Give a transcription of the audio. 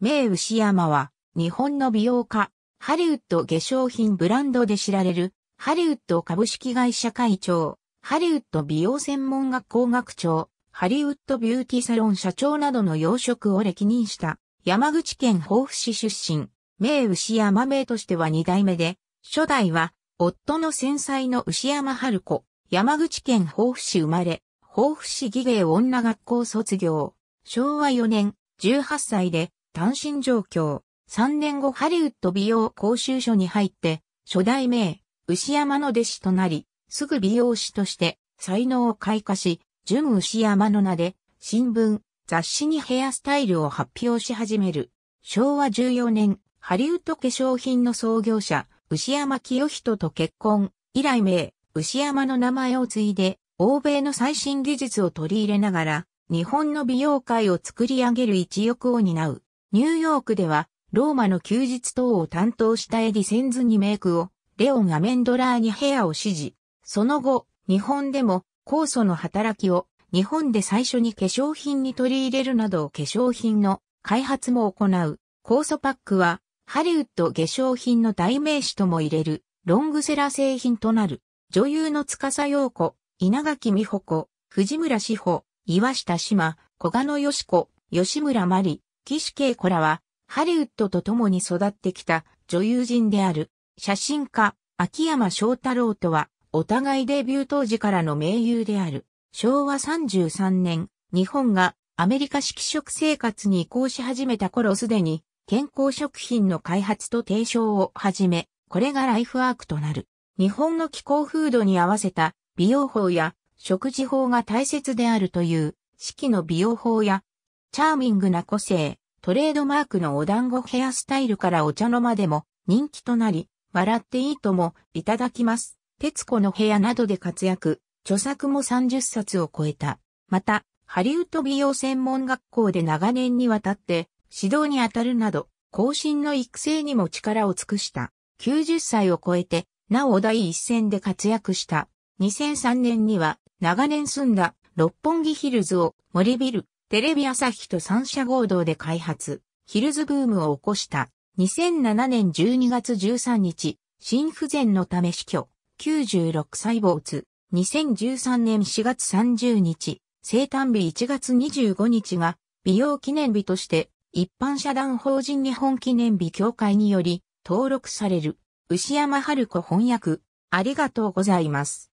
名牛山は、日本の美容家、ハリウッド化粧品ブランドで知られる、ハリウッド株式会社会長、ハリウッド美容専門学校学長、ハリウッドビューティサロン社長などの要職を歴任した、山口県防府市出身、名牛山名としては二代目で、初代は、夫の繊細の牛山春子、山口県防府市生まれ、防府市技芸女学校卒業、昭和4年、18歳で、単身状況。3年後ハリウッド美容講習所に入って、初代名、牛山の弟子となり、すぐ美容師として才能を開花し、純牛山の名で新聞、雑誌にヘアスタイルを発表し始める。昭和14年、ハリウッド化粧品の創業者、牛山清人と結婚。以来名、牛山の名前を継いで、欧米の最新技術を取り入れながら、日本の美容界を作り上げる一翼を担う。ニューヨークでは、ローマの休日等を担当したエディセンズにメイクを、レオン・アメンドラーにヘアを指示。その後、日本でも、酵素の働きを、日本で最初に化粧品に取り入れるなど化粧品の開発も行う。酵素パックは、ハリウッド化粧品の代名詞とも入れる、ロングセラ製品となる。女優の司陽子、稲垣美穂子、藤村志保、岩下志麻、小賀野義子、吉村真理、岸恵子らは、ハリウッドと共に育ってきた女優陣である、写真家、秋山翔太郎とは、お互いデビュー当時からの盟友である。昭和33年、日本がアメリカ式食生活に移行し始めた頃すでに、健康食品の開発と提唱を始め、これがライフワークとなる。日本の気候風土に合わせた美容法や食事法が大切であるという、四季の美容法やチャーミングな個性、トレードマークのお団子ヘアスタイルからお茶の間でも人気となり、笑っていいともいただきます。徹子の部屋などで活躍、著作も30冊を超えた。また、ハリウッド美容専門学校で長年にわたって指導に当たるなど、後進の育成にも力を尽くした。90歳を超えて、なお第一線で活躍した。2003年には、長年住んだ六本木ヒルズを森ビルテレビ朝日と三社合同で開発、ヒルズブームを起こした2007年12月13日、心不全のため死去、96歳没、2013年4月30日、生誕日1月25日が美容記念日として一般社団法人日本記念日協会により登録される牛山春子翻訳ありがとうございます。